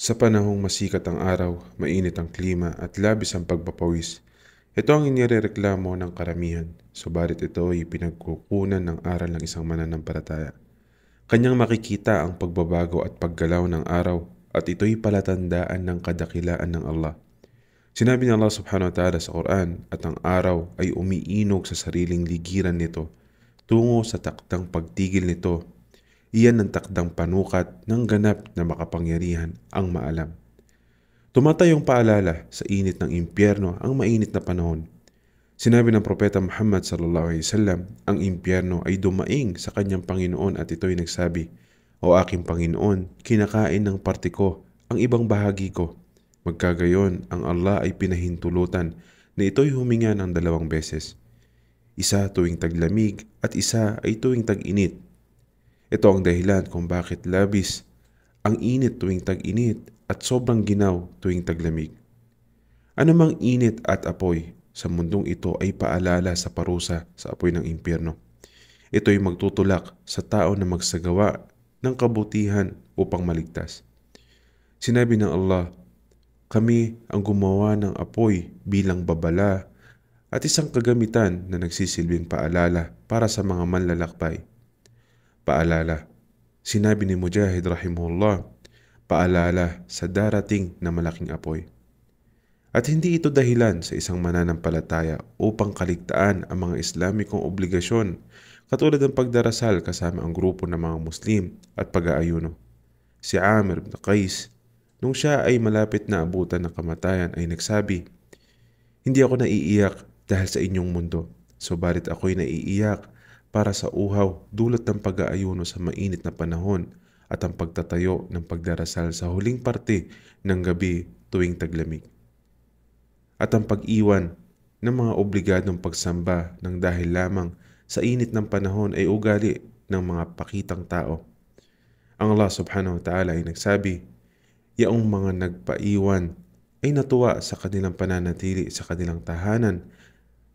Sa panahong masikat ang araw, mainit ang klima at labis ang pagpapawis, ito ang inirereklamo ng karamihan, subalit ito ay pinagkukunan ng aral ng isang mananampalataya. Kanyang makikita ang pagbabago at paggalaw ng araw at ito'y palatandaan ng kadakilaan ng Allah. Sinabi ng Allah subhanahu wa ta'ala sa Quran at ang araw ay umiinog sa sariling ligiran nito tungo sa taktang pagtigil nito Iyan ang takdang panukat ng ganap na makapangyarihan ang maalam. Tumatayong paalala sa init ng impyerno ang mainit na panahon. Sinabi ng Propeta Muhammad sallallahu alaihi wasallam, ang impyerno ay dumaing sa kanyang Panginoon at ito'y nagsabi, O aking Panginoon, kinakain ng parte ko ang ibang bahagi ko. Magkagayon, ang Allah ay pinahintulutan na ito'y huminga ng dalawang beses. Isa tuwing taglamig at isa ay tuwing tag-init ito ang dahilan kung bakit labis ang init tuwing tag-init at sobrang ginaw tuwing taglamig. Anumang init at apoy sa mundong ito ay paalala sa parusa sa apoy ng impyerno. Ito'y magtutulak sa tao na magsagawa ng kabutihan upang maligtas. Sinabi ng Allah, Kami ang gumawa ng apoy bilang babala at isang kagamitan na nagsisilbing paalala para sa mga manlalakbay. Paalala, sinabi ni Mujahid rahimahullah, paalala sa darating na malaking apoy. At hindi ito dahilan sa isang mananampalataya upang kaligtaan ang mga Islamikong obligasyon katulad ng pagdarasal kasama ang grupo ng mga Muslim at pag-aayuno. Si Amir ibn Qais, nung siya ay malapit na abutan ng kamatayan ay nagsabi, Hindi ako naiiyak dahil sa inyong mundo, subalit ako'y naiiyak para sa uhaw dulot ng pag-aayuno sa mainit na panahon at ang pagtatayo ng pagdarasal sa huling parte ng gabi tuwing taglamig. At ang pag-iwan ng mga obligadong pagsamba ng dahil lamang sa init ng panahon ay ugali ng mga pakitang tao. Ang Allah subhanahu wa ta'ala ay nagsabi, Yaong mga nagpaiwan ay natuwa sa kanilang pananatili sa kanilang tahanan,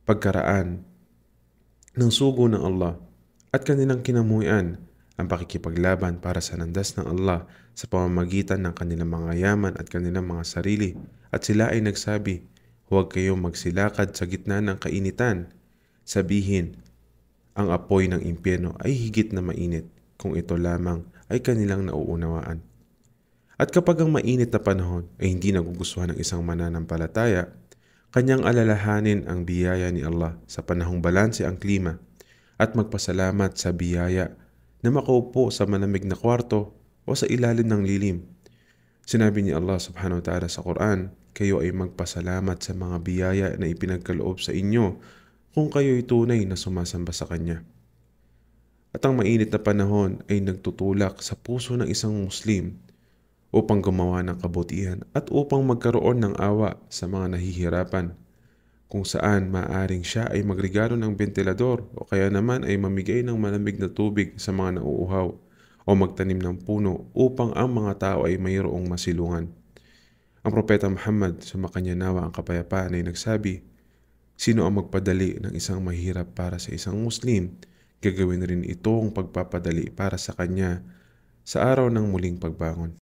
pagkaraan ng sugo ng Allah at kanilang kinamuhian ang pakikipaglaban para sa landas ng Allah sa pamamagitan ng kanilang mga yaman at kanilang mga sarili at sila ay nagsabi, Huwag kayong magsilakad sa gitna ng kainitan. Sabihin, ang apoy ng impyerno ay higit na mainit kung ito lamang ay kanilang nauunawaan. At kapag ang mainit na panahon ay hindi nagugustuhan ng isang mananampalataya, kanyang alalahanin ang biyaya ni Allah sa panahong balanse ang klima at magpasalamat sa biyaya na makaupo sa malamig na kwarto o sa ilalim ng lilim. Sinabi ni Allah subhanahu wa ta'ala sa Quran, kayo ay magpasalamat sa mga biyaya na ipinagkaloob sa inyo kung kayo'y tunay na sumasamba sa Kanya. At ang mainit na panahon ay nagtutulak sa puso ng isang Muslim upang gumawa ng kabutihan at upang magkaroon ng awa sa mga nahihirapan kung saan maaring siya ay magregalo ng bentilador o kaya naman ay mamigay ng malamig na tubig sa mga nauuhaw o magtanim ng puno upang ang mga tao ay mayroong masilungan. Ang propeta Muhammad sa makanyanawa ang kapayapaan ay nagsabi, Sino ang magpadali ng isang mahirap para sa isang Muslim, gagawin rin itong pagpapadali para sa kanya sa araw ng muling pagbangon.